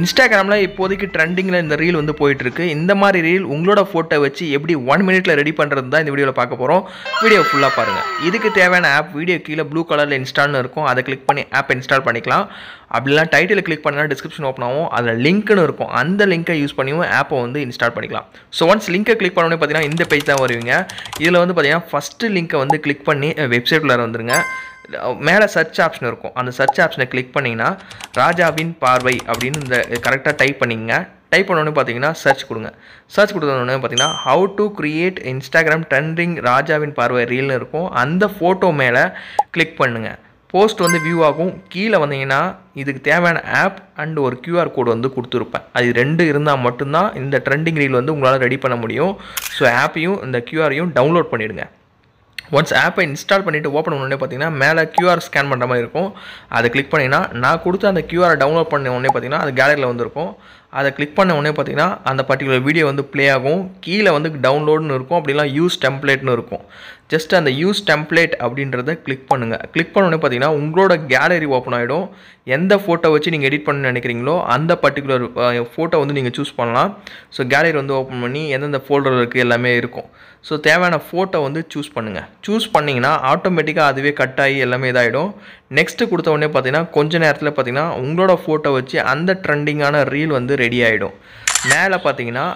இன்ஸ்டாகிராமில் இப்போதைக்கு ட்ரெண்டிங்கில் இந்த ரீல் வந்து போயிட்டுருக்கு இந்த மாதிரி ரீல் உங்களோட ஃபோட்டோ வச்சு எப்படி ஒன் மினிட்ல ரெடி பண்ணுறது தான் இந்த வீடியோவில் பார்க்க போகிறோம் வீடியோ ஃபுல்லாக பாருங்கள் இதுக்கு தேவையான ஆப் வீடியோ கீழே ப்ளூ கலரில் இன்ஸ்டால்னு இருக்கும் அதை கிளிக் பண்ணி ஆப் இன்ஸ்டால் பண்ணிக்கலாம் அப்படிலாம் டைட்டில் கிளிக் பண்ணால் டிஸ்கிரிப்ஷன் ஓப்பன் ஆகும் அதில் லிங்க்னு இருக்கும் அந்த லிங்க்கை யூஸ் பண்ணியும் ஆப்பை வந்து இன்ஸ்டால் பண்ணிக்கலாம் ஸோ ஒன்ஸ் லிங்க்கை கிளிக் பண்ணோன்னே பார்த்தீங்கன்னா இந்த பேஜ் தான் வருவீங்க இதில் வந்து பார்த்தீங்கன்னா ஃபஸ்ட்டு லிங்க்கை வந்து கிளிக் பண்ணி வெப்சைட்டில் வந்துருங்க மேலே சர்ச் ஆப்ஷன் இருக்கும் அந்த சர்ச் ஆப்ஷனை கிளிக் பண்ணிங்கன்னா ராஜாவின் பார்வை அப்படின்னு இந்த கரெக்டாக டைப் பண்ணிங்க டைப் பண்ணோன்னே பார்த்தீங்கன்னா சர்ச் கொடுங்க சர்ச் கொடுத்தோன்னே பார்த்தீங்கன்னா how to create Instagram trending ராஜாவின் பார்வை ரீல்னு இருக்கும் அந்த ஃபோட்டோ மேலே கிளிக் பண்ணுங்கள் போஸ்ட் வந்து வியூ ஆகும் கீழே வந்தீங்கன்னா இதுக்கு தேவையான ஆப் அண்ட் ஒரு கியூஆர் கோடு வந்து கொடுத்துருப்பேன் அது ரெண்டு இருந்தால் மட்டும்தான் இந்த ட்ரெண்டிங் ரீல் வந்து உங்களால் ரெடி பண்ண முடியும் ஸோ ஆப்பையும் இந்த கியூஆரையும் டவுன்லோட் பண்ணிவிடுங்க ஒன்ஸ் ஆப்பை இன்ஸ்டால் பண்ணிவிட்டு ஓப்பன் உடனே பார்த்தீங்கன்னா மேலே கியூஆர் ஸ்கேன் பண்ணுற மாதிரி இருக்கும் அதை கிளிக் பண்ணிங்கன்னா நான் கொடுத்து அந்த கியூஆரை டவுன்லோட் பண்ண உடனே பார்த்தீங்கன்னா அது கேலரியில் வந்துருக்கும் அதை கிளிக் பண்ண உடனே பார்த்தீங்கன்னா அந்த பர்டிகுலர் வீடியோ வந்து ப்ளே ஆகும் கீழே வந்து டவுன்லோடுன்னு இருக்கும் அப்படிலாம் யூஸ் டெம்ப்ளேட்னு இருக்கும் ஜஸ்ட் அந்த யூஸ் டெம்ப்ளேட் அப்படின்றத கிளிக் பண்ணுங்கள் கிளிக் பண்ண உடனே பார்த்தீங்கன்னா உங்களோட கேலரி ஓப்பன் ஆகிடும் எந்த ஃபோட்டோ வச்சு நீங்கள் எடிட் பண்ண நினைக்கிறீங்களோ அந்த பர்டிகுலர் ஃபோட்டோ வந்து நீங்கள் சூஸ் பண்ணலாம் ஸோ கேலரி வந்து ஓப்பன் பண்ணி எந்தெந்த ஃபோல்டர் இருக்குது எல்லாமே இருக்கும் ஸோ தேவையான ஃபோட்டோ வந்து சூஸ் பண்ணுங்கள் சூஸ் பண்ணிங்கன்னா ஆட்டோமேட்டிக்காக அதுவே கட் ஆகி எல்லாமே இதாகிடும் நெக்ஸ்ட்டு கொடுத்த உடனே பார்த்தீங்கன்னா கொஞ்ச நேரத்தில் பார்த்தீங்கன்னா உங்களோட ஃபோட்டோ வச்சு அந்த ட்ரெண்டிங்கான ரீல் வந்து ரெடி ஆகிடும் மேலே பார்த்தீங்கன்னா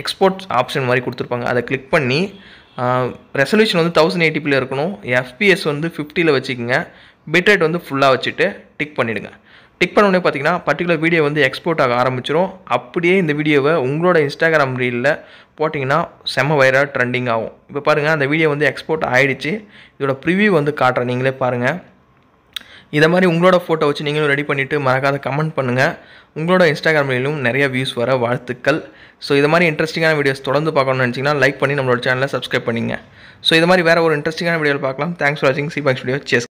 எக்ஸ்போர்ட் ஆப்ஷன் மாதிரி கொடுத்துருப்பாங்க அதை கிளிக் பண்ணி ரெசல்யூஷன் வந்து தௌசண்ட் எயிட்டிபியில் இருக்கணும் எஃபிஎஸ் வந்து ஃபிஃப்டியில் வச்சுக்கோங்க பிட்ரேட் வந்து ஃபுல்லாக வச்சுட்டு டிக் பண்ணிவிடுங்க டிக் பண்ண உடனே பார்த்தீங்கன்னா பர்டிகுலர் வீடியோ வந்து எக்ஸ்போர்ட் ஆக ஆரம்பிச்சிடும் அப்படியே இந்த வீடியோவை உங்களோட இன்ஸ்டாகிராம் ரீலில் போட்டிங்கன்னா செம வைரல் ட்ரெண்டிங் ஆகும் இப்போ பாருங்கள் அந்த வீடியோ வந்து எக்ஸ்போர்ட் ஆகிடுச்சு இதோட ப்ரிவியூ வந்து காட்டுறேன் நீங்களே பாருங்கள் இதை மாதிரி உங்களோட ஃபோட்டோ வச்சு நீங்களும் ரெடி பண்ணிவிட்டு மறக்காத கமெண்ட் பண்ணுங்கள் உங்களோட இன்ஸ்டாகிராம்லையும் நிறைய வியூஸ் வர வாழ்த்துக்கள் ஸோ இது மாதிரி இன்ட்ரெஸ்டிங்கான வீடியோஸ் தொடர்ந்து பார்க்கணும்னு நினச்சிங்கன்னா லைக் பண்ணி நம்மளோட சேனலை சப்ஸ்கிரைப் பண்ணிங்க ஸோ இது மாதிரி வேறு ஒரு இன்ட்ரெஸ்டிங்கான வீடியோவில் பார்க்கலாம் தேங்க்ஸ் ஃபார் வாட்சிங் சி பாக்ஸ் வீடியோ சேஸ்